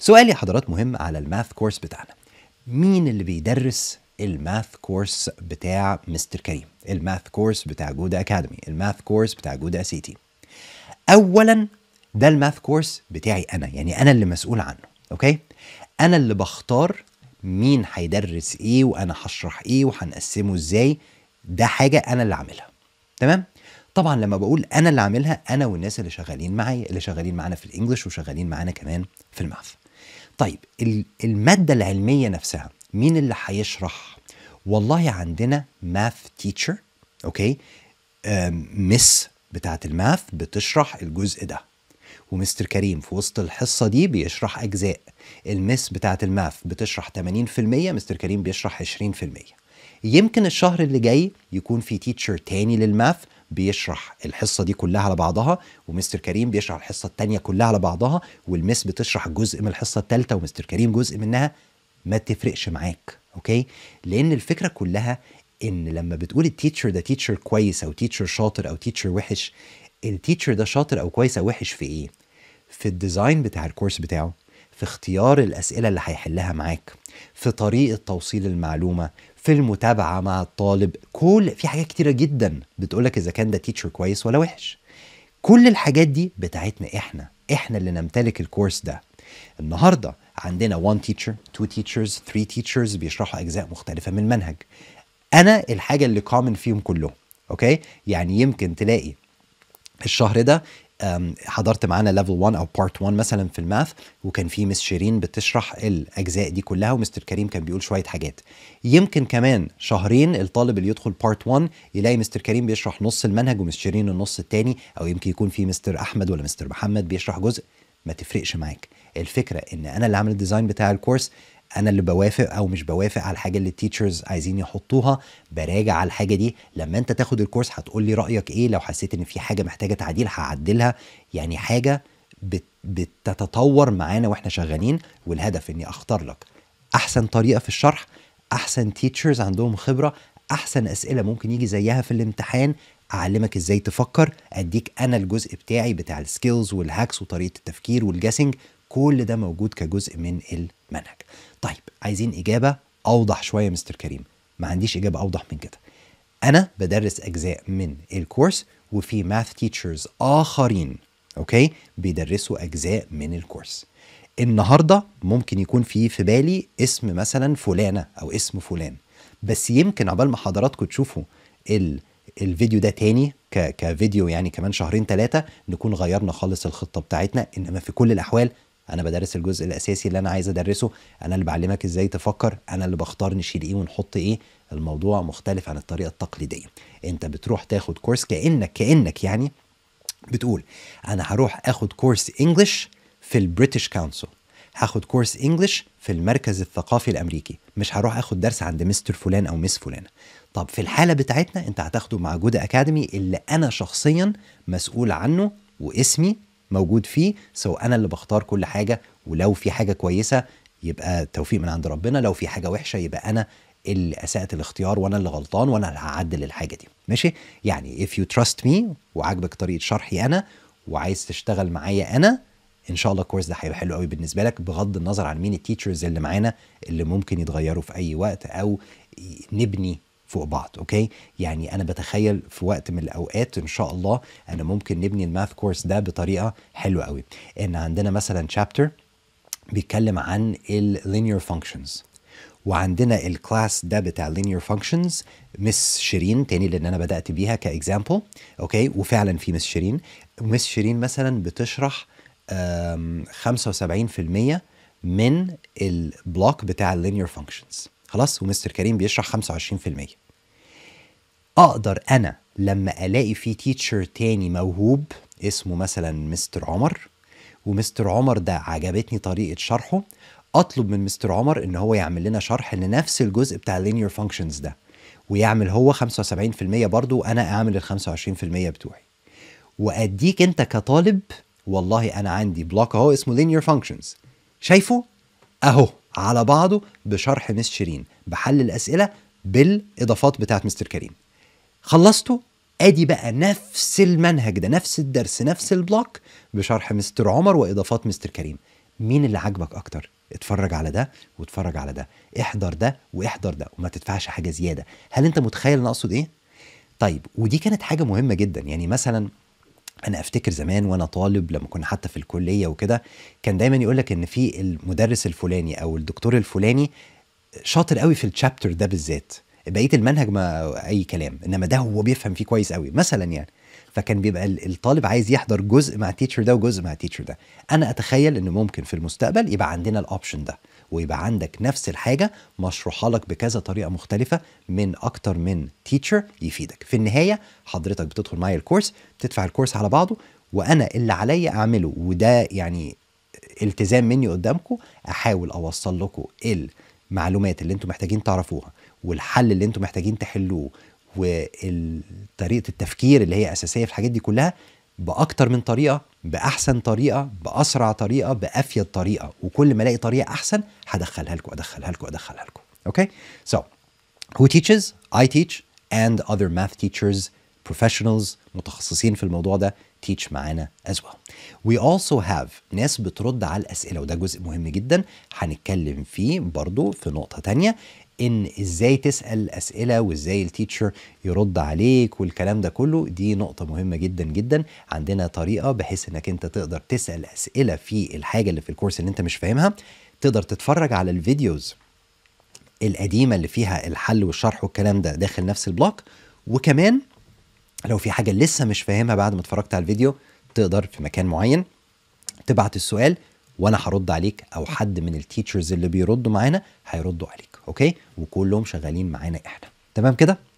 سؤالي حضرات مهم على الماث كورس بتاعنا مين اللي بيدرس الماث كورس بتاع مستر كريم الماث كورس بتاع جودا اكاديمي الماث كورس بتاع جودا سيتي اولا ده الماث كورس بتاعي انا يعني انا اللي مسؤول عنه اوكي انا اللي بختار مين هيدرس ايه وانا هشرح ايه وهنقسمه ازاي ده حاجه انا اللي عاملها تمام طبعا لما بقول انا اللي عاملها انا والناس اللي شغالين معي اللي شغالين معانا في الانجليش وشغالين معانا كمان في الماث طيب المادة العلمية نفسها مين اللي هيشرح والله عندنا ماث تيتشر اوكي مس بتاعة الماث بتشرح الجزء ده ومستر كريم في وسط الحصة دي بيشرح أجزاء المس بتاعة الماث بتشرح 80% مستر كريم بيشرح 20% يمكن الشهر اللي جاي يكون في تيتشر تاني للماث بيشرح الحصه دي كلها على بعضها ومستر كريم بيشرح الحصه الثانيه كلها على بعضها والمس بتشرح جزء من الحصه الثالثه ومستر كريم جزء منها ما تفرقش معاك اوكي لان الفكره كلها ان لما بتقول التيتشر ده تيتشر كويس او تيتشر شاطر او تيتشر وحش التيتشر ده شاطر او كويس او وحش في ايه في الديزاين بتاع الكورس بتاعه في اختيار الاسئله اللي هيحلها معاك في طريقه توصيل المعلومه في المتابعه مع الطالب كل في حاجات كتيره جدا بتقولك اذا كان ده تيتشر كويس ولا وحش كل الحاجات دي بتاعتنا احنا احنا اللي نمتلك الكورس ده النهارده عندنا 1 تيتشر 2 تيتشرز 3 تيتشرز بيشرحوا اجزاء مختلفه من المنهج انا الحاجه اللي كومن فيهم كلهم اوكي يعني يمكن تلاقي الشهر ده حضرت معانا ليفل 1 او بارت 1 مثلا في الماث وكان في مس شيرين بتشرح الاجزاء دي كلها ومستر كريم كان بيقول شويه حاجات يمكن كمان شهرين الطالب اللي يدخل بارت 1 يلاقي مستر كريم بيشرح نص المنهج ومس شيرين النص الثاني او يمكن يكون في مستر احمد ولا مستر محمد بيشرح جزء ما تفرقش معاك الفكره ان انا اللي عامل الديزاين بتاع الكورس انا اللي بوافق او مش بوافق على الحاجه اللي التيتشرز عايزين يحطوها براجع على الحاجه دي لما انت تاخد الكورس هتقول لي رايك ايه لو حسيت ان في حاجه محتاجه تعديل هعدلها يعني حاجه بتتطور معانا واحنا شغالين والهدف اني اختار لك احسن طريقه في الشرح احسن تيتشرز عندهم خبره احسن اسئله ممكن يجي زيها في الامتحان اعلمك ازاي تفكر اديك انا الجزء بتاعي بتاع السكيلز والهاكس وطريقه التفكير والجاسنج كل ده موجود كجزء من المنهج طيب عايزين اجابه اوضح شويه مستر كريم ما عنديش اجابه اوضح من كده انا بدرس اجزاء من الكورس وفي ماث تيتشرز اخرين اوكي بيدرسوا اجزاء من الكورس النهارده ممكن يكون في في بالي اسم مثلا فلانه او اسم فلان بس يمكن عبال ما حضراتكم تشوفوا ال الفيديو ده تاني كفيديو يعني كمان شهرين ثلاثه نكون غيرنا خالص الخطه بتاعتنا انما في كل الاحوال انا بدرس الجزء الاساسي اللي انا عايز ادرسه انا اللي بعلمك ازاي تفكر انا اللي بختار نشيل ايه ونحط ايه الموضوع مختلف عن الطريقه التقليديه انت بتروح تاخد كورس كانك كانك يعني بتقول انا هروح اخد كورس انجلش في البريتش كونسل هاخد كورس انجلش في المركز الثقافي الامريكي مش هروح اخد درس عند مستر فلان او مس فلانه طب في الحاله بتاعتنا انت هتاخده مع جودة اكاديمي اللي انا شخصيا مسؤول عنه واسمي موجود فيه سو انا اللي بختار كل حاجه ولو في حاجه كويسه يبقى توفيق من عند ربنا لو في حاجه وحشه يبقى انا اللي اسأت الاختيار وانا اللي غلطان وانا اللي هعدل الحاجه دي ماشي يعني if you trust me وعاجبك طريقه شرحي انا وعايز تشتغل معايا انا ان شاء الله الكورس ده هيبقى حلو قوي بالنسبه لك بغض النظر عن مين التيتشرز اللي معانا اللي ممكن يتغيروا في اي وقت او نبني فوق بعض اوكي يعني انا بتخيل في وقت من الاوقات ان شاء الله انا ممكن نبني الماث كورس ده بطريقه حلوه قوي ان عندنا مثلا شابتر بيتكلم عن linear functions وعندنا الكلاس ده بتاع linear functions مس شيرين تاني لان انا بدات بيها كاكزامبل اوكي وفعلا في مس شيرين مس شيرين مثلا بتشرح 75% من البلوك بتاع linear functions خلاص ومستر كريم بيشرح 25% اقدر انا لما الاقي في تيتشر تاني موهوب اسمه مثلا مستر عمر ومستر عمر ده عجبتني طريقه شرحه اطلب من مستر عمر ان هو يعمل لنا شرح لنفس الجزء بتاع linear functions ده ويعمل هو 75% برضه وانا اعمل ال 25% بتوعي واديك انت كطالب والله انا عندي بلوك اهو اسمه linear functions شايفه اهو على بعضه بشرح مس شيرين بحل الاسئله بالاضافات بتاعت مستر كريم خلصته ادي بقى نفس المنهج ده نفس الدرس نفس البلوك بشرح مستر عمر واضافات مستر كريم مين اللي عاجبك اكتر اتفرج على ده واتفرج على ده احضر ده واحضر ده وما تدفعش حاجه زياده هل انت متخيل انا اقصد ايه طيب ودي كانت حاجه مهمه جدا يعني مثلا انا افتكر زمان وانا طالب لما كنا حتى في الكليه وكده كان دايما يقول ان في المدرس الفلاني او الدكتور الفلاني شاطر قوي في الشابتر ده بالذات بقيه المنهج ما اي كلام انما ده هو بيفهم فيه كويس قوي مثلا يعني فكان بيبقى الطالب عايز يحضر جزء مع التيتشر ده وجزء مع التيتشر ده انا اتخيل ان ممكن في المستقبل يبقى عندنا الاوبشن ده ويبقى عندك نفس الحاجه مشروحه لك بكذا طريقه مختلفه من اكتر من تيتشر يفيدك في النهايه حضرتك بتدخل معايا الكورس بتدفع الكورس على بعضه وانا اللي عليا اعمله وده يعني التزام مني قدامكم احاول اوصل لكم ال المعلومات اللي انتم محتاجين تعرفوها والحل اللي انتم محتاجين تحلوه وطريقه التفكير اللي هي اساسيه في الحاجات دي كلها باكتر من طريقه باحسن طريقه باسرع طريقه بافيد طريقه وكل ما الاقي طريقه احسن هدخلها لكم ادخلها لكم ادخلها لكم اوكي okay? so who teaches i teach and other math teachers professionals متخصصين في الموضوع ده teach معانا as well. We also have ناس بترد على الأسئلة وده جزء مهم جدا هنتكلم فيه برضو في نقطة تانية ان ازاي تسال اسئله وازاي التيتشر يرد عليك والكلام ده كله دي نقطه مهمه جدا جدا عندنا طريقه بحيث انك انت تقدر تسال اسئله في الحاجه اللي في الكورس اللي انت مش فاهمها تقدر تتفرج على الفيديوز القديمه اللي فيها الحل والشرح والكلام ده داخل نفس البلوك وكمان لو في حاجه لسه مش فاهمها بعد ما اتفرجت على الفيديو تقدر في مكان معين تبعت السؤال وانا هرد عليك او حد من التيتشرز اللي بيردوا معانا هيردوا عليك اوكي وكلهم شغالين معانا احنا تمام كده